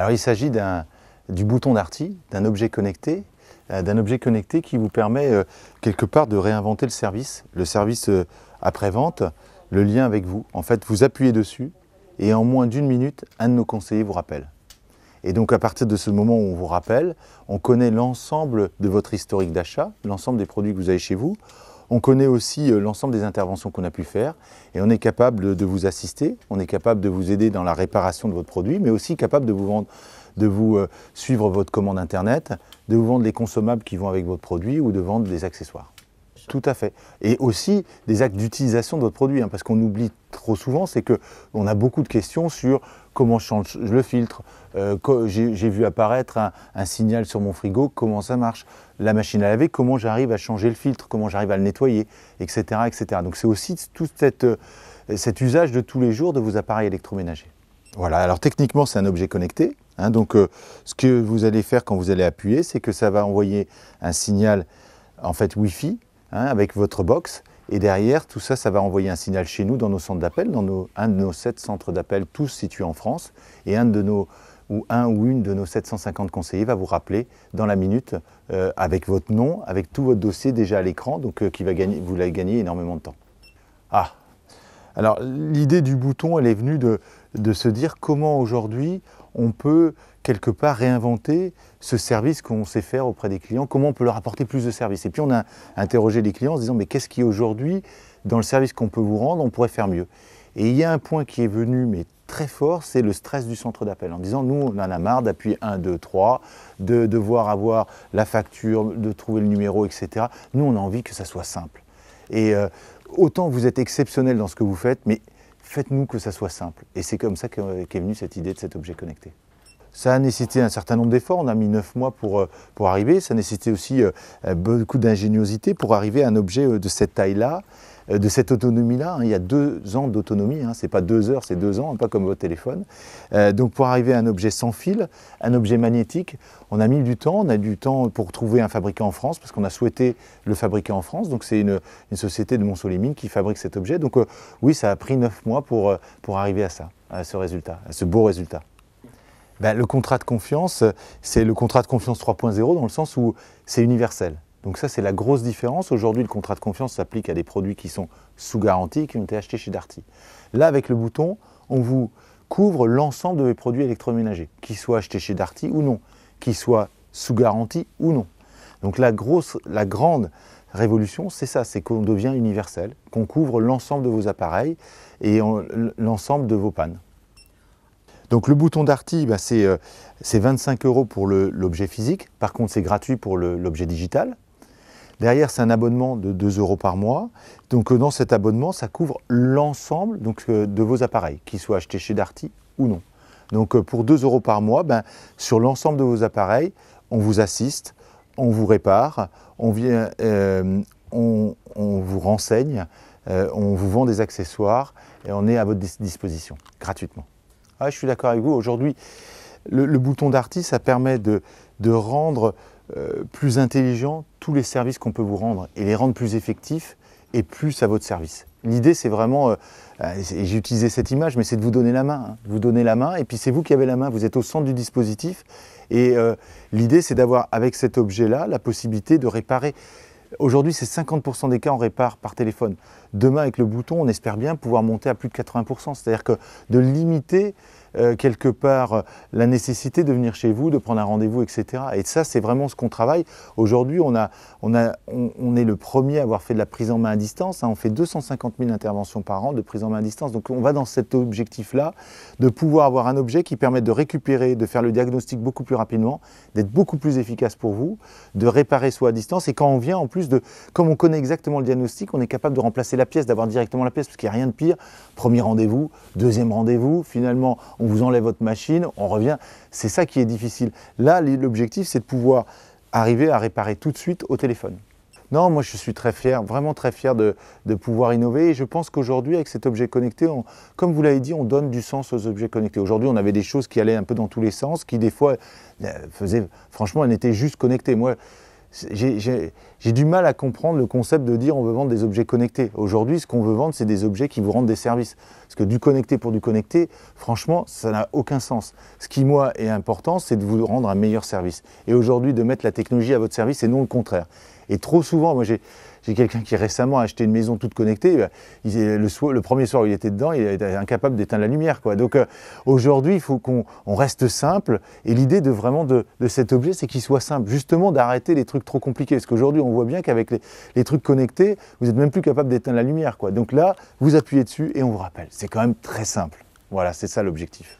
Alors il s'agit du bouton d'Arty, d'un objet connecté, euh, d'un objet connecté qui vous permet euh, quelque part de réinventer le service, le service euh, après-vente, le lien avec vous. En fait, vous appuyez dessus et en moins d'une minute, un de nos conseillers vous rappelle. Et donc à partir de ce moment où on vous rappelle, on connaît l'ensemble de votre historique d'achat, l'ensemble des produits que vous avez chez vous, on connaît aussi euh, l'ensemble des interventions qu'on a pu faire et on est capable de vous assister, on est capable de vous aider dans la réparation de votre produit, mais aussi capable de vous, vendre, de vous euh, suivre votre commande Internet, de vous vendre les consommables qui vont avec votre produit ou de vendre des accessoires. Tout à fait. Et aussi des actes d'utilisation de votre produit, hein, parce qu'on oublie trop souvent, c'est que a beaucoup de questions sur comment je change le filtre, euh, j'ai vu apparaître un, signal sur mon frigo, comment ça marche, la machine à laver, comment j'arrive à changer le filtre, comment j'arrive à le nettoyer, etc. etc. Donc c'est aussi tout euh, cet usage de tous les jours de vos appareils électroménagers. Voilà, alors techniquement c'est un objet connecté, hein, donc euh, ce que vous allez faire quand vous allez appuyer, c'est que ça va envoyer un signal en fait Wi-Fi hein, avec votre box, et derrière, tout ça, ça va envoyer un signal chez nous, dans nos centres d'appel, dans un de nos sept centres d'appel, tous situés en France, et un de nos ou un ou une de nos 750 conseillers va vous rappeler dans la minute euh, avec votre nom, avec tout votre dossier déjà à l'écran, donc euh, qui va gagner, vous allez gagner énormément de temps. Ah, alors l'idée du bouton, elle est venue de se dire comment aujourd'hui on peut quelque part réinventer ce service qu'on sait faire auprès des clients, comment on peut leur apporter plus de services. Et puis on a interrogé les clients en disant mais qu'est-ce qui aujourd'hui, dans le service qu'on peut vous rendre, on pourrait faire mieux Et il y a un point qui est venu, mais très fort, c'est le stress du centre d'appel, en disant nous on en a marre d'appuyer 1, 2, 3, de devoir avoir la facture, de trouver le numéro, etc. Nous on a envie que ça soit simple. Et euh, autant vous êtes exceptionnel dans ce que vous faites, mais faites-nous que ça soit simple. Et c'est comme ça qu'est venue cette idée de cet objet connecté. Ça a nécessité un certain nombre d'efforts, on a mis 9 mois pour, euh, pour arriver, ça a nécessité aussi euh, euh, beaucoup d'ingéniosité pour arriver à un objet de cette taille-là, de cette autonomie-là. Hein. Il y a deux ans d'autonomie, hein. ce n'est pas deux heures, c'est deux ans, pas comme votre téléphone. donc pour arriver à un objet sans fil, un objet magnétique, on a mis du temps, on a du temps pour trouver un fabricant en France, parce qu'on a souhaité le fabriquer en France. Donc c'est une, une, société de Mines qui fabrique cet objet. Donc oui, ça a pris 9 mois pour, pour arriver à ça, à ce résultat, à ce beau résultat. Bah, le contrat de confiance, c'est le contrat de confiance 3.0 dans le sens où c'est universel. Donc ça, c'est la grosse différence. Aujourd'hui, le contrat de confiance s'applique à des produits qui sont sous garantie, qui ont été achetés chez Darty. Là, avec le bouton, on vous couvre l'ensemble de vos produits électroménagers, qu'ils soient achetés chez Darty ou non, qu'ils soient sous garantie ou non. Donc la, grosse, la grande révolution, c'est ça, c'est qu'on devient universel, qu'on couvre l'ensemble de vos appareils et l'ensemble de vos pannes. Donc le bouton Darty, bah, c'est 25 euh, euros pour l'objet physique. Par contre, c'est gratuit pour l'objet digital. Derrière, c'est un abonnement de 2 euros par mois. Donc euh, dans cet abonnement, ça couvre l'ensemble euh, de vos appareils, qu'ils soient achetés chez Darty ou non. Donc pour 2 euros par mois, ben, sur l'ensemble de vos appareils, on vous assiste, on vous répare, on, vient, on vous renseigne, on vous vend des accessoires et on est à votre disposition gratuitement. Ah, je suis d'accord avec vous. Aujourd'hui, le, bouton d'artiste, ça permet de, rendre euh, plus intelligent tous les services qu'on peut vous rendre et les rendre plus effectifs et plus à votre service. L'idée, c'est vraiment, euh, euh, j'ai utilisé cette image, mais c'est de vous donner la main. Hein. Vous donner la main, et puis c'est vous qui avez la main, vous êtes au centre du dispositif. Et l'idée, c'est d'avoir avec cet objet-là la possibilité de réparer. Aujourd'hui, c'est 50% des cas, on répare par téléphone. Demain, avec le bouton, on espère bien pouvoir monter à plus de 80%. C'est-à-dire que de limiter euh, quelque part euh, la nécessité de venir chez vous, de prendre un rendez-vous, etc. Et ça, c'est vraiment ce qu'on travaille. Aujourd'hui, on, a, on, a, on, est le premier à avoir fait de la prise en main à distance. Hein. On fait 250 000 interventions par an de prise en main à distance. Donc on va dans cet objectif-là, de pouvoir avoir un objet qui permette de récupérer, de faire le diagnostic beaucoup plus rapidement, d'être beaucoup plus efficace pour vous, de réparer soit à distance. Et quand on vient, en plus, de, comme on connaît exactement le diagnostic, on est capable de remplacer la pièce, d'avoir directement la pièce, parce qu'il n'y a rien de pire. Premier rendez-vous, deuxième rendez-vous, finalement on vous enlève votre machine, on revient. C'est ça qui est difficile. Là, l'objectif, c'est de pouvoir arriver à réparer tout de suite au téléphone. Non, moi je suis très fier, vraiment très fier de, pouvoir innover. Et je pense qu'aujourd'hui, avec cet objet connecté, comme vous l'avez dit, on donne du sens aux objets connectés. Aujourd'hui, on avait des choses qui allaient un peu dans tous les sens, qui des fois euh, faisaient, franchement, elles étaient juste connectées. Moi, j'ai du mal à comprendre le concept de dire on veut vendre des objets connectés. Aujourd'hui, ce qu'on veut vendre, c'est des objets qui vous rendent des services. Parce que du connecté pour du connecté, franchement, ça n'a aucun sens. Ce qui, moi, est important, c'est de vous rendre un meilleur service. Et aujourd'hui, de mettre la technologie à votre service et non le contraire. Et trop souvent, moi j'ai quelqu'un qui récemment a acheté une maison toute connectée, bah, le, premier soir où il était dedans, il était incapable d'éteindre la lumière. Donc euh, aujourd'hui, il faut qu'on reste simple. Et l'idée de vraiment de, cet objet, c'est qu'il soit simple, justement d'arrêter les trucs trop compliqués. Parce qu'aujourd'hui, on voit bien qu'avec les, trucs connectés, vous n'êtes même plus capable d'éteindre la lumière. Donc là, vous appuyez dessus et on vous rappelle. C'est quand même très simple. Voilà, c'est ça l'objectif.